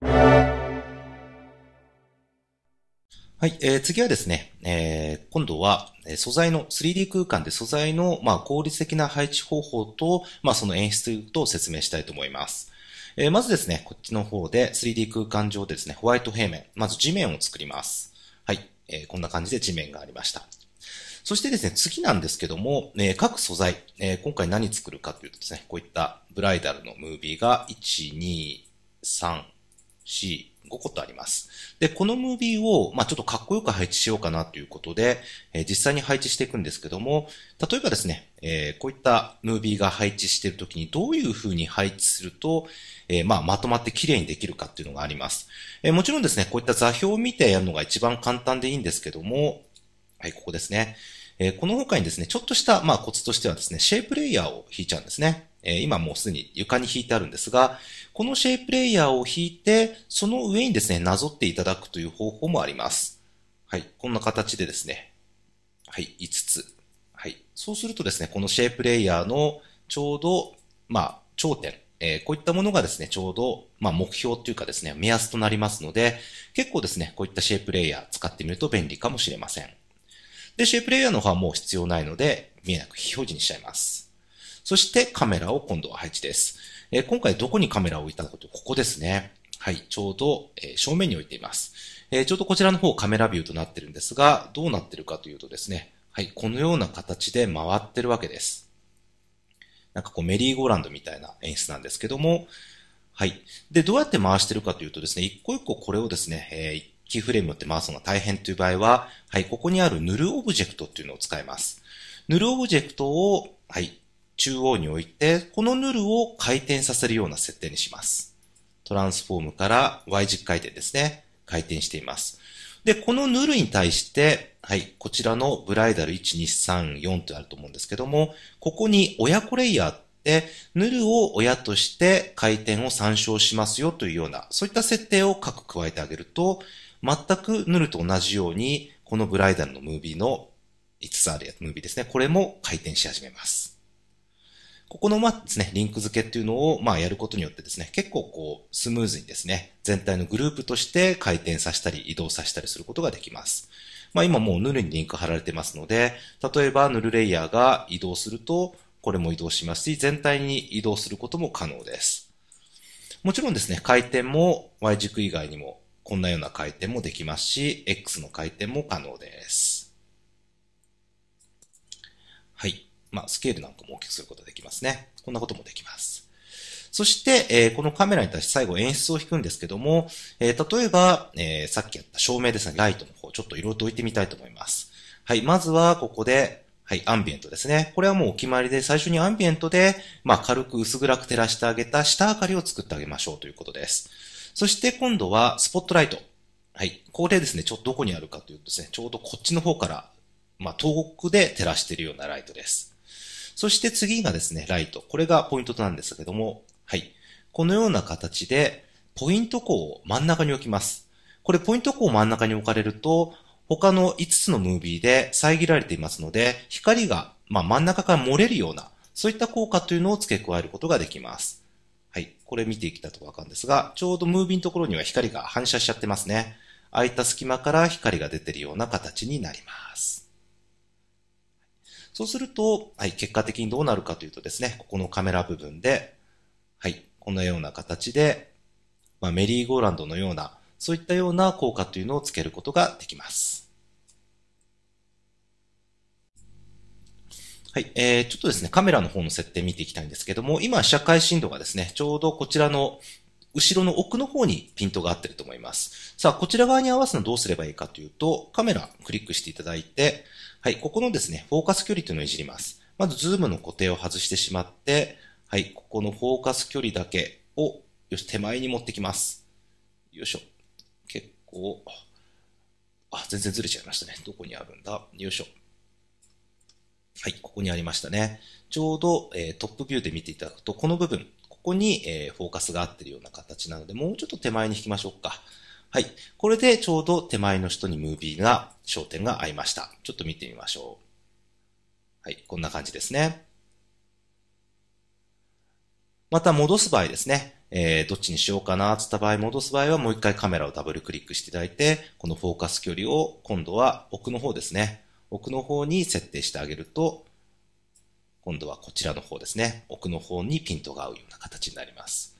はい、えー、次はですね、えー、今度は素材の 3D 空間で素材の、まあ、効率的な配置方法と、まあ、その演出と説明したいと思います。えー、まずですね、こっちの方で 3D 空間上でですね、ホワイト平面、まず地面を作ります。はい、えー、こんな感じで地面がありました。そしてですね、次なんですけども、えー、各素材、えー、今回何作るかというとですね、こういったブライダルのムービーが1、2、3、し、5個とあります。で、このムービーを、まあ、ちょっとかっこよく配置しようかなということで、えー、実際に配置していくんですけども、例えばですね、えー、こういったムービーが配置しているときにどういう風に配置すると、えー、まあ、まとまって綺麗にできるかっていうのがあります。えもちろんですね、こういった座標を見てやるのが一番簡単でいいんですけども、はい、ここですね。えこの他にですね、ちょっとした、まあ、コツとしてはですね、シェイプレイヤーを引いちゃうんですね。え今もうすでに床に引いてあるんですが、このシェイプレイヤーを引いて、その上にですね、なぞっていただくという方法もあります。はい。こんな形でですね。はい。5つ。はい。そうするとですね、このシェイプレイヤーのちょうど、まあ、頂点。えー、こういったものがですね、ちょうど、まあ、目標というかですね、目安となりますので、結構ですね、こういったシェイプレイヤー使ってみると便利かもしれません。で、シェイプレイヤーの方はもう必要ないので、見えなく非表示にしちゃいます。そしてカメラを今度は配置です。えー、今回どこにカメラを置いたかというと、ここですね。はい、ちょうど、えー、正面に置いています。えー、ちょうどこちらの方カメラビューとなってるんですが、どうなってるかというとですね、はい、このような形で回ってるわけです。なんかこうメリーゴーランドみたいな演出なんですけども、はい。で、どうやって回してるかというとですね、一個一個これをですね、えー、キーフレームって回すのが大変という場合は、はい、ここにあるヌルオブジェクトっていうのを使います。ヌルオブジェクトを、はい、中央に置いて、このヌルを回転させるような設定にします。トランスフォームから Y 軸回転ですね。回転しています。で、このヌルに対して、はい、こちらのブライダル1234とあると思うんですけども、ここに親子レイヤーって、ヌルを親として回転を参照しますよというような、そういった設定を各加えてあげると、全くヌルと同じように、このブライダルのムービーの5つあるやつ、ムービーですね。これも回転し始めます。ここの、まですね、リンク付けっていうのを、まあ、やることによってですね、結構こう、スムーズにですね、全体のグループとして回転させたり、移動させたりすることができます。まあ、今もうヌルにリンク貼られてますので、例えばヌルレイヤーが移動すると、これも移動しますし、全体に移動することも可能です。もちろんですね、回転も Y 軸以外にも、こんなような回転もできますし、X の回転も可能です。はい。まあ、スケールなんかも大きくすることができますね。こんなこともできます。そして、えー、このカメラに対して最後演出を引くんですけども、えー、例えば、えー、さっきやった照明ですね、ライトの方、ちょっと色々と置いてみたいと思います。はい、まずはここで、はい、アンビエントですね。これはもうお決まりで、最初にアンビエントで、まあ、軽く薄暗く照らしてあげた下明かりを作ってあげましょうということです。そして今度は、スポットライト。はい、これですね、ちょっとどこにあるかというとですね、ちょうどこっちの方から、まあ、遠くで照らしているようなライトです。そして次がですね、ライト。これがポイントとなんですけども、はい。このような形で、ポイント項を真ん中に置きます。これポイント項を真ん中に置かれると、他の5つのムービーで遮られていますので、光が、まあ、真ん中から漏れるような、そういった効果というのを付け加えることができます。はい。これ見ていきたいとわかるんですが、ちょうどムービーのところには光が反射しちゃってますね。空いた隙間から光が出てるような形になります。そうすると、はい、結果的にどうなるかというとですね、ここのカメラ部分で、はい、このような形で、まあ、メリーゴーランドのような、そういったような効果というのをつけることができます。はい、えー、ちょっとですね、カメラの方の設定見ていきたいんですけども、今、社会深度がですね、ちょうどこちらの後ろの奥の方にピントが合ってると思います。さあ、こちら側に合わすのはどうすればいいかというと、カメラクリックしていただいて、はい、ここのですね、フォーカス距離というのをいじります。まず、ズームの固定を外してしまって、はい、ここのフォーカス距離だけを、よし、手前に持ってきます。よいしょ。結構、あ、全然ずれちゃいましたね。どこにあるんだよいしょ。はい、ここにありましたね。ちょうど、えー、トップビューで見ていただくと、この部分、ここに、えフォーカスが合ってるような形なので、もうちょっと手前に引きましょうか。はい。これでちょうど手前の人にムービーが、焦点が合いました。ちょっと見てみましょう。はい。こんな感じですね。また戻す場合ですね。えー、どっちにしようかな、つった場合、戻す場合はもう一回カメラをダブルクリックしていただいて、このフォーカス距離を今度は奥の方ですね。奥の方に設定してあげると、今度はこちらの方ですね、奥の方にピントが合うような形になります。